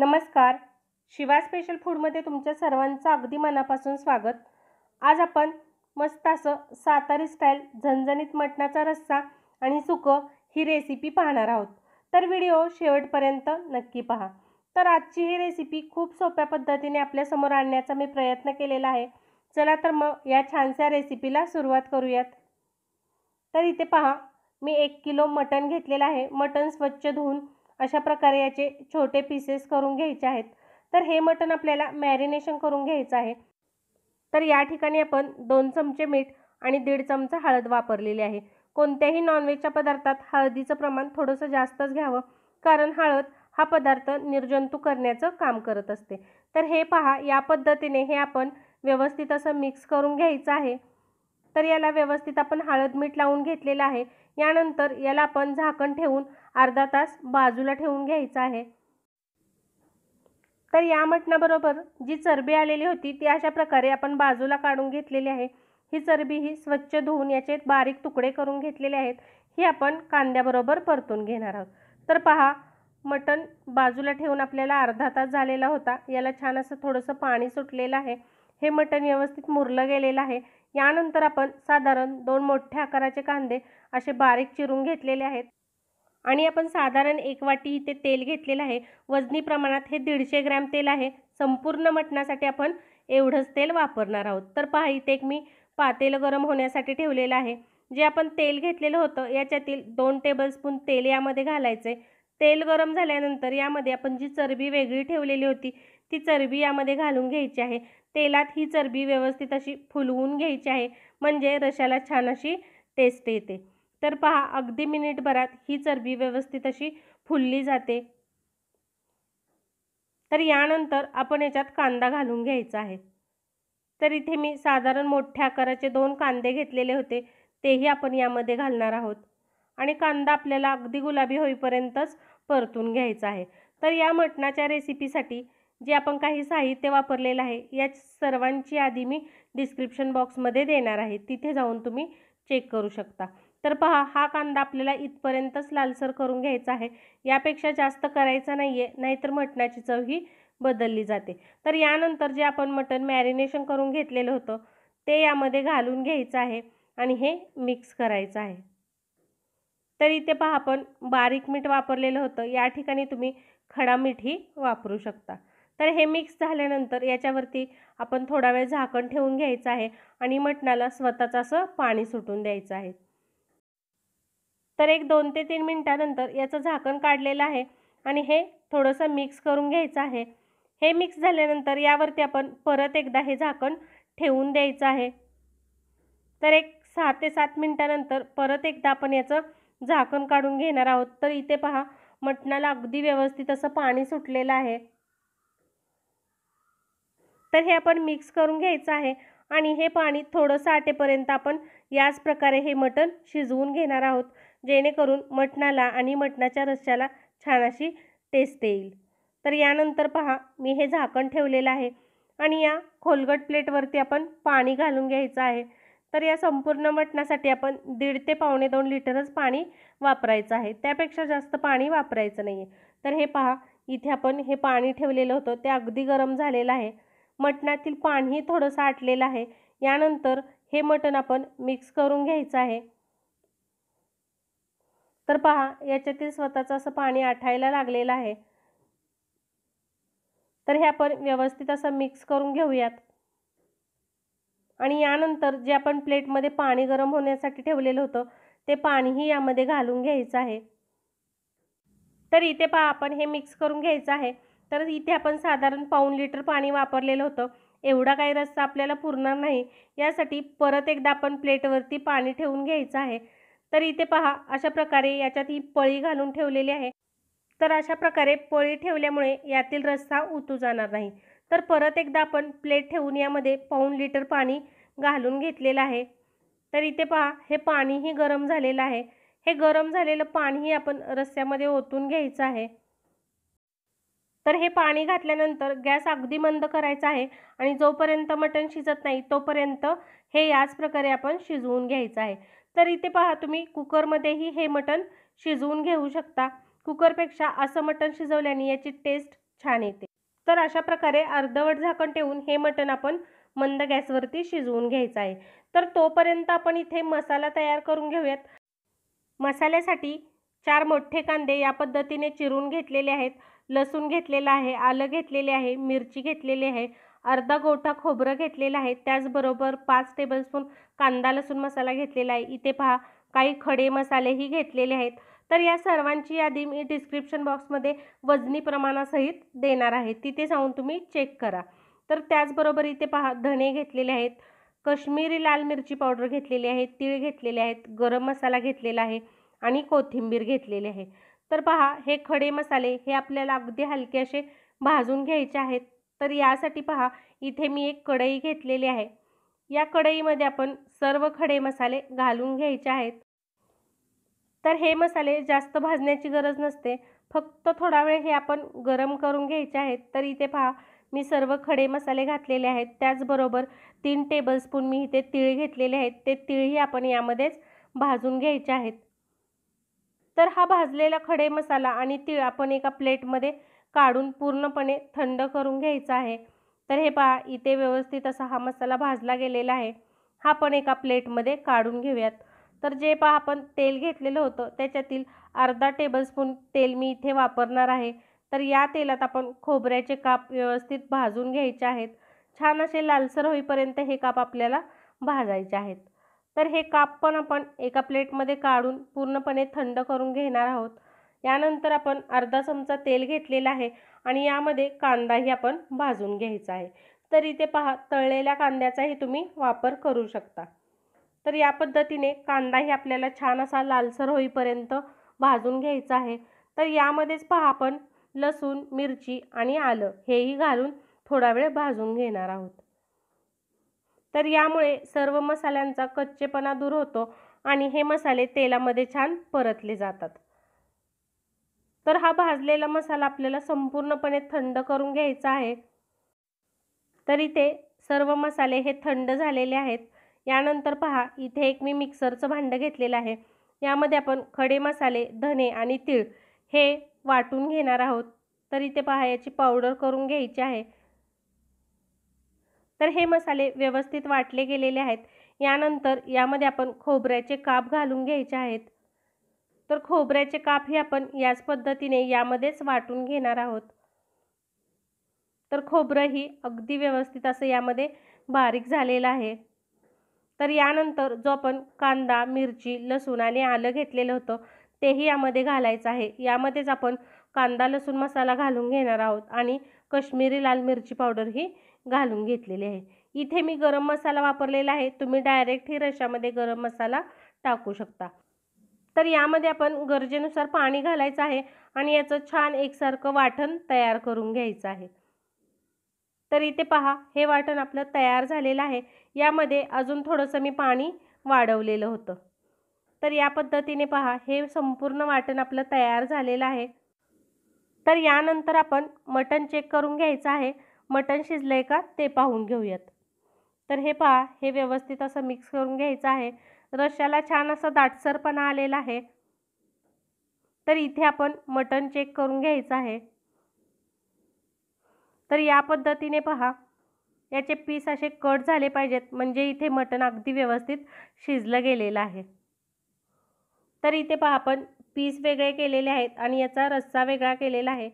नमस्कार शिवा स्पेशल फूडमध्ये तुमच्या सर्वांचं अगदी मनापासून स्वागत आज आपण मस्त असं सातारी स्टाईल झणझणीत मटणाचा रस्सा आणि सुकं ही रेसिपी पाहणार आहोत तर व्हिडिओ शेवटपर्यंत नक्की पहा तर आजची ही रेसिपी खूप सोप्या पद्धतीने आपल्यासमोर आणण्याचा मी प्रयत्न केलेला आहे चला तर मग या छानशा रेसिपीला सुरुवात करूयात तर इथे पहा मी एक किलो मटण घेतलेलं आहे मटण स्वच्छ धुवून अशा प्रकारे याचे छोटे पीसेस करून घ्यायचे आहेत तर हे मटण आपल्याला मॅरिनेशन करून घ्यायचं आहे तर या ठिकाणी आपण दोन चमचे मीठ आणि दीड चमचा हळद वापरलेली आहे कोणत्याही नॉनव्हेजच्या पदार्थात हळदीचं प्रमाण थोडंसं जास्तच घ्यावं कारण हळद हा पदार्थ निर्जंतू करण्याचं काम करत असते तर हे पहा या पद्धतीने हे आपण व्यवस्थित असं मिक्स करून घ्यायचं आहे तर याला व्यवस्थित आपण हळद मीठ लावून घेतलेलं आहे यानंतर याला आपण झाकण ठेवून अर्धा तास बाजूला ठेवून घ्यायचा आहे तर या मटणाबरोबर जी चरबी आलेली होती ती अशा प्रकारे आपण बाजूला काढून घेतलेली आहे ही चरबी ही स्वच्छ धुवून याचे बारीक तुकडे करून घेतलेले आहेत ही आपण कांद्याबरोबर परतून घेणार आहोत तर पहा मटण बाजूला ठेवून आपल्याला अर्धा तास झालेला होता याला छान असं थोडंसं पाणी सुटलेलं आहे हे मटण व्यवस्थित मुरलं गेलेलं आहे यानंतर आपण साधारण दोन मोठ्या आकाराचे कांदे असे बारीक चिरून घेतलेले आहेत आणि आपण साधारण एक वाटी इथे तेल घेतलेलं आहे वजनी प्रमाणात हे दीडशे ग्रॅम तेल आहे संपूर्ण मटणासाठी आपण एवढंच तेल वापरणार आहोत तर पहा इथे एक मी पातेल गरम होण्यासाठी ठेवलेलं आहे जे आपण तेल घेतलेलं होतं याच्यातील दोन टेबलस्पून तेल यामध्ये घालायचे तेल गरम झाल्यानंतर यामध्ये आपण जी चरबी वेगळी ठेवलेली होती ती चरबी यामध्ये घालून घ्यायची आहे तेलात ही चरबी व्यवस्थित अशी फुलवून घ्यायची आहे म्हणजे रशाला छान अशी टेस्ट येते तर पहा अगदी मिनिटभरात ही चरबी व्यवस्थित अशी फुलली जाते तर यानंतर आपण याच्यात कांदा घालून घ्यायचा आहे तर इथे मी साधारण मोठ्या आकाराचे दोन कांदे घेतलेले होते तेही आपण यामध्ये घालणार आहोत आणि कांदा आपल्याला अगदी गुलाबी होईपर्यंतच परतून घ्यायचा आहे तर या मटणाच्या रेसिपीसाठी जे आपण काही साहित्य वापरलेलं आहे या सर्वांची यादी मी डिस्क्रिप्शन बॉक्समध्ये देणार आहे तिथे जाऊन तुम्ही चेक करू शकता तर पहा हा कांदा आपल्याला इथपर्यंतच लालसर करून घ्यायचा आहे यापेक्षा जास्त करायचा नाही आहे नाहीतर मटणाची चव ही बदलली जाते तर यानंतर जे आपण मटण मॅरिनेशन करून घेतलेलं होतं ते यामध्ये घालून घ्यायचं आहे आणि हे मिक्स करायचं आहे तर इथे पहा आपण बारीक मीठ वापरलेलं होतं या ठिकाणी तुम्ही खडा मीठही वापरू शकता तर हे मिक्स झाल्यानंतर याच्यावरती आपण थोडा वेळ झाकण ठेवून घ्यायचं आहे आणि मटणाला स्वतःचं असं पाणी सुटून द्यायचं आहे तर एक दोन ते तीन मिनटानंतर याचं झाकण काढलेलं आहे आणि हे थोडंसं मिक्स करून घ्यायचं आहे हे मिक्स झाल्यानंतर यावरती आपण परत एकदा हे झाकण ठेवून द्यायचं आहे तर एक सहा ते सात मिनटानंतर परत एकदा आपण याचं झाकण काढून घेणार आहोत तर इथे पहा मटणाला अगदी व्यवस्थित असं पाणी सुटलेलं आहे तर हे आपण मिक्स करून घ्यायचं आहे आणि हे पाणी थोडंसं आटेपर्यंत आपण याच प्रकारे हे मटण शिजवून घेणार आहोत जेणेकरून मटणाला आणि मटणाच्या रश्श्याला छान अशी टेस्ट येईल तर यानंतर पहा मी हे झाकण ठेवलेलं आहे आणि या खोलगट प्लेटवरती आपण पाणी घालून घ्यायचं आहे तर या संपूर्ण मटणासाठी आपण दीड ते पावणे दोन लिटरच पाणी वापरायचं आहे त्यापेक्षा जास्त पाणी वापरायचं नाही आहे तर हे पहा इथे आपण हे पाणी ठेवलेलं होतं ते अगदी गरम झालेलं आहे मटणातील पाणीही थोडंसं आटलेलं आहे यानंतर हे मटण आपण मिक्स करून घ्यायचं आहे तर पहा याच्यातील स्वतःचं असं पाणी आठायला लागलेलं आहे तर हे आपण व्यवस्थित असं मिक्स करून घेऊयात आणि यानंतर जे आपण प्लेटमध्ये पाणी गरम होण्यासाठी ठेवलेलं होतं ते पाणीही यामध्ये घालून घ्यायचं आहे तर इथे पहा आपण हे मिक्स करून घ्यायचं आहे तर इथे आपण साधारण पाऊन लिटर पाणी वापरलेलं होतं एवढा काही रस्ता आपल्याला पुरणार नाही यासाठी परत एकदा आपण प्लेटवरती पाणी ठेवून घ्यायचं आहे तर इथे पहा अशा प्रकारे याच्यात ही पळी घालून ठेवलेली आहे तर अशा प्रकारे पळी ठेवल्यामुळे यातील रस्सा उतू जाणार नाही तर परत एकदा आपण प्लेट ठेवून यामध्ये पाऊण लिटर पाणी घालून घेतलेलं आहे तर इथे पहा हे पाणीही गरम झालेलं आहे हे गरम झालेलं पाणीही आपण रस्स्यामध्ये ओतून घ्यायचं आहे तर हे पाणी घातल्यानंतर गॅस अगदी मंद करायचा आहे आणि जोपर्यंत मटण शिजत नाही तोपर्यंत हे याच प्रकारे आपण शिजवून घ्यायचं आहे तर इथे पहा तुम्ही कुकरमध्येही हे मटण शिजवून घेऊ शकता कुकरपेक्षा असं मटण शिजवल्याने याची टेस्ट छान येते तर अशा प्रकारे अर्धवट झाकण ठेवून हे मटण आपण मंद गॅसवरती शिजवून घ्यायचं आहे तर तोपर्यंत आपण इथे मसाला तयार करून घेऊयात मसाल्यासाठी चार मोठे कांदे या पद्धतीने चिरून घेतलेले आहेत लसूण घेतलेला आहे आलं घेतलेले आहे मिरची घेतलेली आहे अर्धा गोठा खोबरं घेतलेलं आहे त्याचबरोबर पाच टेबलस्पून कांदा लसूण मसाला घेतलेला आहे इथे पहा काही खडे मसालेही घेतलेले आहेत तर या सर्वांची यादी मी डिस्क्रिप्शन बॉक्समध्ये वजनी प्रमाणासहित देणार आहे तिथे जाऊन तुम्ही चेक करा तर त्याचबरोबर इथे पहा धणे घेतलेले आहेत कश्मीरी लाल मिरची पावडर घेतलेली आहे तीळ घेतलेले आहेत गरम मसाला घेतलेला आहे आणि कोथिंबीर घेतलेली आहे तर पहा हे खडे मसाले हे आपल्याला अगदी हलके असे भाजून घ्यायचे आहेत तर यासाठी पहा इथे मी एक कढई घेतलेली आहे या कढईमध्ये आपण सर्व खडे मसाले घालून घ्यायचे आहेत तर हे मसाले जास्त भाजण्याची गरज नसते फक्त थोडा वेळ हे आपण गरम करून घ्यायचे आहेत तर इथे पहा मी सर्व खडे मसाले घातलेले आहेत त्याचबरोबर तीन टेबलस्पून मी इथे तीळ घेतलेले आहेत ते तीळही आपण यामध्येच भाजून घ्यायचे आहेत तर हा भाजलेला खडे मसाला आणि तीळ आपण एका प्लेटमध्ये काढून पूर्णपणे थंड करून घ्यायचं आहे तर हे पहा इथे व्यवस्थित असा हा मसाला भाजला गेलेला आहे हा पण एका प्लेटमध्ये काढून घेऊयात तर जे पहा आपण तेल घेतलेलं होतं त्याच्यातील अर्धा टेबलस्पून तेल मी इथे वापरणार आहे तर या तेलात आपण खोबऱ्याचे काप व्यवस्थित भाजून घ्यायचे आहेत छान असे लालसर होईपर्यंत हे काप आपल्याला भाजायचे आहेत तर हे काप पण आपण एका प्लेटमध्ये काढून पूर्णपणे थंड करून घेणार आहोत यानंतर आपण अर्धा चमचा तेल घेतलेला आहे आणि यामध्ये कांदाही आपण भाजून घ्यायचा आहे तर इथे पहा तळलेल्या कांद्याचाही तुम्ही वापर करू शकता तर या पद्धतीने कांदाही आपल्याला छान असा लालसर होईपर्यंत भाजून घ्यायचा आहे तर यामध्येच पहा आपण लसूण मिरची आणि आलं हेही घालून थोडा वेळ भाजून घेणार आहोत तर यामुळे सर्व मसाल्यांचा कच्चेपणा दूर होतो आणि हे मसाले तेलामध्ये छान परतले जातात तर हा भाजलेला मसाला आपल्याला संपूर्णपणे थंड करून घ्यायचा आहे तर इथे सर्व मसाले हे थंड झालेले आहेत यानंतर पहा इथे एक मी मिक्सरचं भांडं घेतलेलं आहे यामध्ये आपण खडे मसाले धने आणि तीळ हे वाटून घेणार आहोत तर इथे पहा याची पावडर करून घ्यायची आहे तर हे मसाले व्यवस्थित वाटले गेलेले आहेत यानंतर यामध्ये आपण खोबऱ्याचे काप घालून घ्यायचे आहेत तर खोबऱ्याचे कापही आपण याच पद्धतीने यामध्येच वाटून घेणार आहोत तर खोबरंही अगदी व्यवस्थित असं यामध्ये बारीक झालेलं आहे तर यानंतर जो आपण कांदा मिरची लसूण आणि आलं घेतलेलं होतं तेही यामध्ये घालायचं आहे यामध्येच आपण कांदा लसूण मसाला घालून घेणार आहोत आणि कश्मीरी लाल मिरची पावडर ही घालून घेतलेली आहे इथे मी गरम मसाला वापरलेला आहे तुम्ही डायरेक्ट ही रशामध्ये गरम मसाला टाकू शकता तर यामध्ये आपण गरजेनुसार पाणी घालायचं आहे आणि याचं छान एकसारखं वाटण तयार करून घ्यायचं आहे तर इथे पहा हे वाटण आपलं तयार झालेलं आहे यामध्ये अजून थोडंसं मी पाणी वाढवलेलं होतं तर या पद्धतीने पहा हे संपूर्ण वाटण आपलं तयार झालेलं आहे तर यानंतर आपण मटण चेक करून घ्यायचं आहे मटण शिजलं का ते पाहून घेऊयात तर हे पहा हे व्यवस्थित असं मिक्स करून घ्यायचं आहे रश्याला छान असा दाटसरपणा आलेला आहे तर इथे आपण मटन चेक करून घ्यायचं आहे तर या पद्धतीने पहा याचे पीस असे कट झाले पाहिजेत म्हणजे इथे मटन अगदी व्यवस्थित शिजलं गेलेलं आहे तर इथे पहा आपण पीस वेगळे केलेले आहेत आणि याचा रस्सा वेगळा केलेला आहे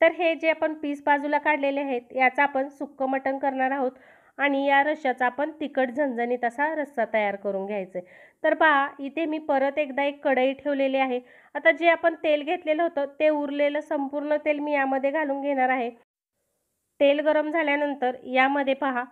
तर हे जे आपण पीस बाजूला काढलेले आहेत याचा आपण सुक्क मटण करणार आहोत आणि या रश्श्याचा आपण तिखट झणझणीत असा रस्सा तयार करून घ्यायचा आहे तर पहा इथे मी परत एकदा एक कढई ठेवलेली आहे आता जे आपण तेल घेतलेलं होतं ते उरलेलं संपूर्ण तेल मी यामध्ये घालून घेणार आहे तेल गरम झाल्यानंतर यामध्ये पहा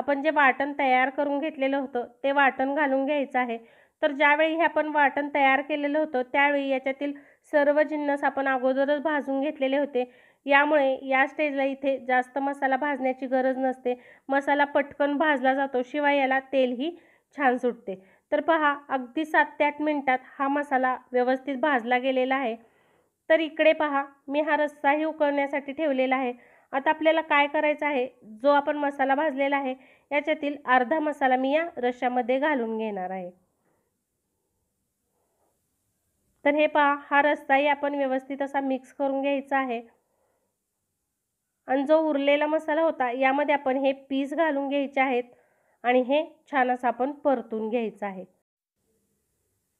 आपण जे वाटण तयार करून घेतलेलं होतं ते वाटण घालून घ्यायचं आहे तर ज्यावेळी हे आपण वाटण तयार केलेलं होतं त्यावेळी याच्यातील सर्व जिन्नस आपण अगोदरच भाजून घेतलेले होते यामुळे या स्टेजला इथे जास्त मसाला भाजण्याची गरज नसते मसाला पटकन भाजला जातो शिवाय याला तेलही छान सुटते तर पहा अगदी सात ते आठ मिनटात हा मसाला व्यवस्थित भाजला गेलेला आहे तर इकडे पहा मी हा रस्साही उकळण्यासाठी ठेवलेला आहे आता आपल्याला काय करायचं आहे जो आपण मसाला भाजलेला आहे याच्यातील अर्धा मसाला मी या रश्श्यामध्ये घालून घेणार आहे तर हे पहा हा रस्साही आपण व्यवस्थित असा मिक्स करून घ्यायचा आहे आणि जो उरलेला मसाला होता यामध्ये आपण हे पीस घालून घ्यायचे आहेत आणि हे छान असं आपण परतून घ्यायचं आहे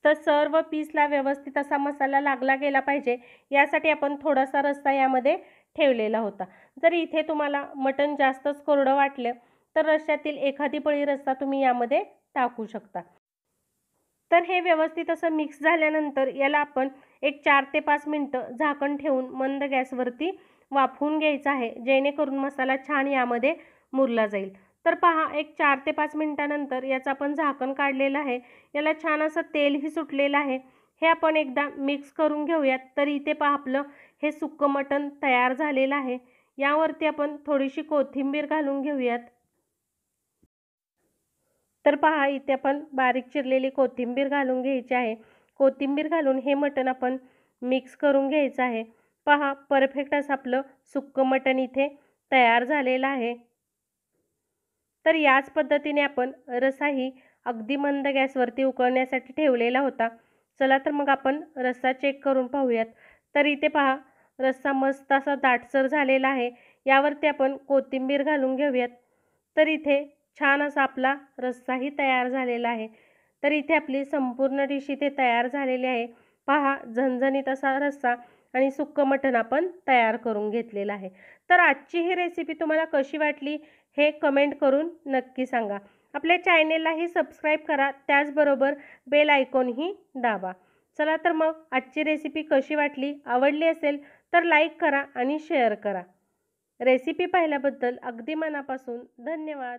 तर सर्व पीसला व्यवस्थित असा मसाला लागला गेला पाहिजे यासाठी आपण थोडासा रस्ता यामध्ये ठेवलेला होता जर इथे तुम्हाला मटण जास्तच कोरडं वाटलं तर रश्यातील एखादी पळी रस्ता तुम्ही यामध्ये टाकू शकता तर हे व्यवस्थित असं मिक्स झाल्यानंतर याला आपण एक चार ते पाच मिनटं झाकण ठेवून मंद गॅसवरती वाफवून घ्यायचं आहे जेणेकरून मसाला छान यामध्ये मुरला जाईल तर पहा एक चार ते पाच मिनटानंतर याचं आपण झाकण काढलेलं आहे याला छान असं तेलही सुटलेलं आहे हे आपण एकदा मिक्स करून घेऊयात तर इथे पहा आपलं हे सुक्कं मटण तयार झालेलं आहे यावरती आपण थोडीशी कोथिंबीर घालून घेऊयात तर पहा इथे आपण बारीक चिरलेली कोथिंबीर घालून घ्यायची आहे कोथिंबीर घालून हे मटण आपण मिक्स करून घ्यायचं आहे पहा परफेक्ट असं आपलं सुक्क मटण इथे तयार झालेलं आहे तर याच पद्धतीने आपण रसाही अगदी मंद गॅसवरती उकळण्यासाठी ठेवलेला होता चला तर मग आपण रस्सा चेक करून पाहूयात तर इथे पहा रस्सा मस्त असा दाटसर झालेला आहे यावरती आपण कोथिंबीर घालून घेऊयात तर इथे छान असा आपला रस्साही तयार झालेला आहे तर इथे आपली संपूर्ण डिश इथे तयार झालेली आहे पहा झणझणीत असा रस्सा आणि सुक्क मटण आपण तयार करून घेतलेलं आहे तर आजची ही रेसिपी तुम्हाला कशी वाटली हे कमेंट करून नक्की सांगा आपल्या चॅनेललाही सबस्क्राईब करा त्याचबरोबर बेल आयकॉनही दाबा चला तर मग आजची रेसिपी कशी वाटली आवडली असेल तर लाईक करा आणि शेअर करा रेसिपी पाहिल्याबद्दल अगदी मनापासून धन्यवाद